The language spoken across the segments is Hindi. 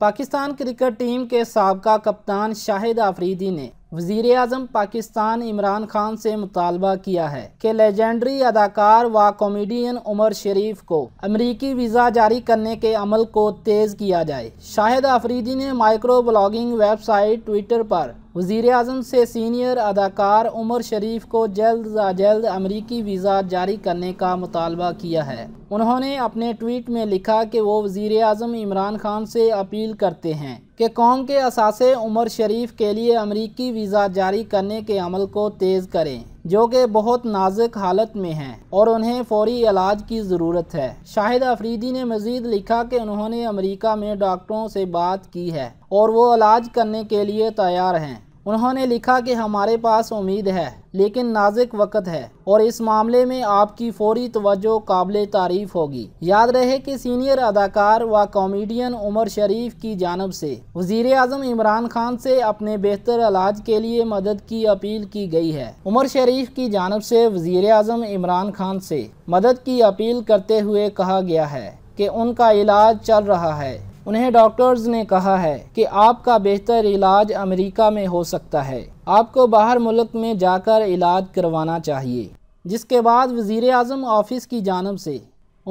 पाकिस्तान क्रिकेट टीम के सबका कप्तान शाहिद आफरीदी ने वजीर अजम पाकिस्तान इमरान खान से मुतालबा किया है कि लेजेंडरी अदाकार व कॉमेडियन उमर शरीफ को अमरीकी वीज़ा जारी करने के अमल को तेज़ किया जाए शाहिद आफरीदी ने माइक्रो ब्लॉगिंग वेबसाइट ट्विटर पर वजीर अजम से सीनियर अदाकार उमर शरीफ को जल्द अज जल्द अमरीकी वीज़ा जारी करने का मुतालबा किया है उन्होंने अपने ट्वीट में लिखा कि वो वजीर अजम इमरान खान से अपील करते हैं कि कौम के असासे उमर शरीफ के लिए अमरीकी वीज़ा जारी करने के अमल को तेज़ करें जो कि बहुत नाजुक हालत में हैं और उन्हें फौरी इलाज की ज़रूरत है शाहिद अफरीदी ने मज़ीद लिखा कि उन्होंने अमरीका में डॉक्टरों से बात की है और वो इलाज करने के लिए तैयार हैं उन्होंने लिखा कि हमारे पास उम्मीद है लेकिन नाजुक वक्त है और इस मामले में आपकी फौरी तवज्जो काबिल तारीफ होगी याद रहे कि सीनियर अदाकार व कॉमेडियन उमर शरीफ की जानब से वजीर अजम इमरान खान से अपने बेहतर इलाज के लिए मदद की अपील की गई है उमर शरीफ की जानब से वजीर अजम इमरान खान से मदद की अपील करते हुए कहा गया है कि उनका इलाज चल रहा है उन्हें डॉक्टर्स ने कहा है कि आपका बेहतर इलाज अमेरिका में हो सकता है आपको बाहर मुल्क में जाकर इलाज करवाना चाहिए जिसके बाद वज़ी अजम ऑफिस की जानब से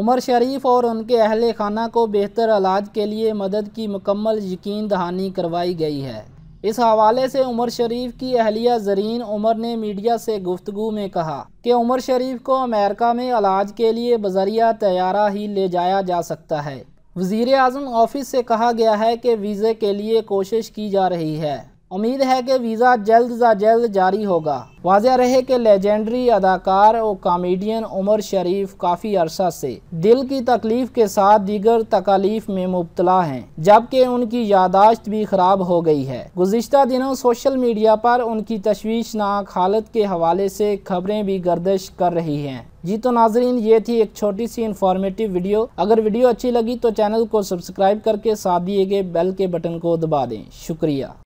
उमर शरीफ और उनके अहल खाना को बेहतर इलाज के लिए मदद की मुकम्मल यकीन दहानी करवाई गई है इस हवाले से उमर शरीफ की अहलिया जरीन उमर ने मीडिया से गुफ्तु में कहा कि उमर शरीफ को अमेरिका में इलाज के लिए बजरिया तैयारा ही ले जाया जा सकता है वजीर अजम ऑफिस से कहा गया है कि वीज़े के लिए कोशिश की जा रही है उम्मीद है कि वीज़ा जल्द से जल्द जारी होगा वाजह रहे कि लेजेंडरी अदाकार और कामेडियन उमर शरीफ काफ़ी अरसा से दिल की तकलीफ़ के साथ दीगर तकालीफ में मुबतला हैं जबकि उनकी यादाश्त भी ख़राब हो गई है गुजशत दिनों सोशल मीडिया पर उनकी तशवीशनाक हालत के हवाले से खबरें भी गर्दिश कर रही हैं जी तो नाजरीन ये थी एक छोटी सी इन्फॉर्मेटिव वीडियो अगर वीडियो अच्छी लगी तो चैनल को सब्सक्राइब करके साथ दिए गए बेल के बटन को दबा दें शुक्रिया